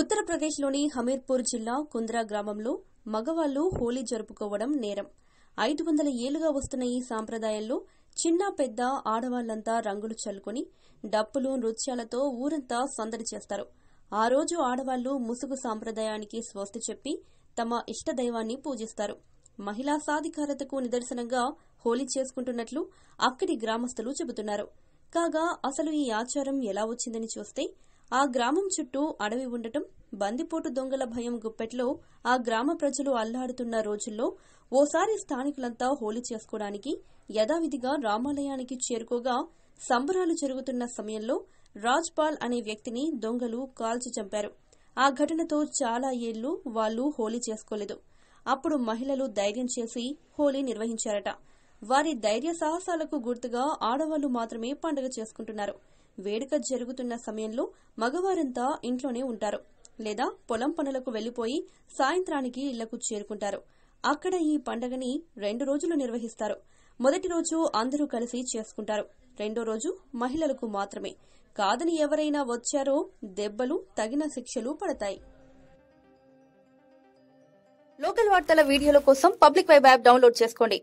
ఉత్తరప్రదేశ్లోని హమీర్పూర్ జిల్లా కుంద్రా గ్రామంలో మగవాళ్లు హోలీ జరుపుకోవడం నేరం ఐదు వందల ఏళ్లుగా వస్తున్న ఈ సాంప్రదాయంలో చిన్న పెద్ద ఆడవాళ్లంతా రంగులు చల్లుకుని డప్పులు నృత్యాలతో ఊరంతా సందడి చేస్తారు ఆ రోజు ఆడవాళ్లు ముసుగు సాంప్రదాయానికి స్వస్తి చెప్పి తమ ఇష్టదైవాన్ని పూజిస్తారు మహిళా సాధికారతకు నిదర్శనంగా హోలీ చేసుకుంటున్నట్లు అక్కడి గ్రామస్తులు చెబుతున్నారు కాగా అసలు ఈ ఆచారం ఎలా వచ్చిందని చూస్తే ఆ గ్రామం చుట్టూ అడవి ఉండటం బందిపోటు దొంగల భయం గుప్పెట్లో ఆ గ్రామ ప్రజలు అల్లాడుతున్న రోజుల్లో ఓసారి స్థానికులంతా హోలీ చేసుకోవడానికి యథావిధిగా రామాలయానికి చేరుకోగా సంబరాలు జరుగుతున్న సమయంలో రాజ్పాల్ అనే వ్యక్తిని దొంగలు కాల్చి చంపారు ఆ ఘటనతో చాలా ఏళ్లు వాళ్లు హోలీ చేసుకోలేదు అప్పుడు మహిళలు ధైర్యం చేసి హోలీ నిర్వహించారట వారి ధైర్య సాహసాలకు గుర్తుగా ఆడవాళ్లు మాత్రమే పండుగ చేసుకుంటున్నారు వేడుక జరుగుతున్న సమయంలో మగవారంతా ఇంట్లోనే ఉంటారు లేదా పొలం పనులకు వెళ్లిపోయి సాయంత్రానికి ఇళ్లకు చేరుకుంటారు అక్కడ ఈ పండగని రెండు రోజులు నిర్వహిస్తారు మొదటి రోజు అందరూ కలిసి చేసుకుంటారు రెండో రోజు మహిళలకు మాత్రమే కాదని ఎవరైనా వచ్చారో దెబ్బలు తగిన శిక్షలు పడతాయి లోకల్ వార్తల వీడియోల కోసం పబ్లిక్ వైబ్ యాప్ డౌన్లోడ్ చేసుకోండి